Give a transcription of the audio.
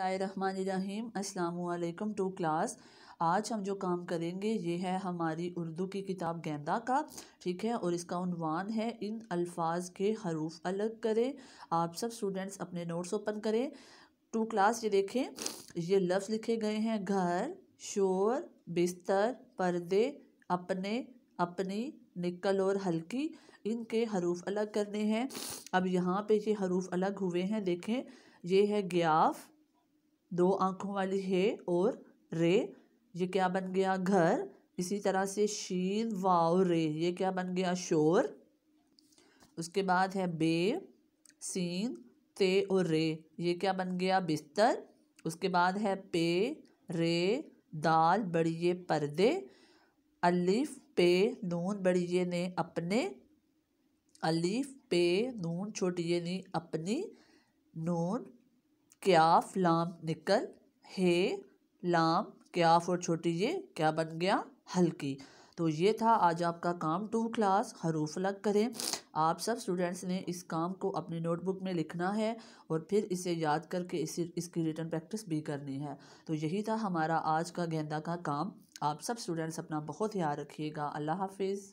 अस्सलाम अल्लाम to class आज हम जो काम करेंगे ये है हमारी उर्दू की किताब गेंदा का ठीक है और इसका उनवान है इन अल्फाज के हरूफ अलग करें आप सब स्टूडेंट्स अपने नोट्स ओपन करें टू क्लास ये देखें ये लफ्ज़ लिखे गए हैं घर शोर बिस्तर पर्दे अपने अपनी निकल और हल्की इनके हरूफ अलग करने हैं अब यहाँ पर ये हरूफ अलग हुए हैं देखें ये है ग्याफ दो आंखों वाली हे और रे ये क्या बन गया घर इसी तरह से शीन वाव रे ये क्या बन गया शोर उसके बाद है बे सीन ते और रे ये क्या बन गया बिस्तर उसके बाद है पे रे दाल बड़िए पर्दे अलीफ पे नून बड़िए ने अपने अलीफ पे नून छोटिए ने अपनी नून क्याफ लाम निकल हे लाम क्याफ और छोटी ये क्या बन गया हल्की तो ये था आज आपका काम टू क्लास हरूफ अलग करें आप सब स्टूडेंट्स ने इस काम को अपनी नोटबुक में लिखना है और फिर इसे याद करके इसी इसकी रिटर्न प्रैक्टिस भी करनी है तो यही था हमारा आज का गेंदा का काम आप सब स्टूडेंट्स अपना बहुत याद रखिएगा अल्लाह हाफिज़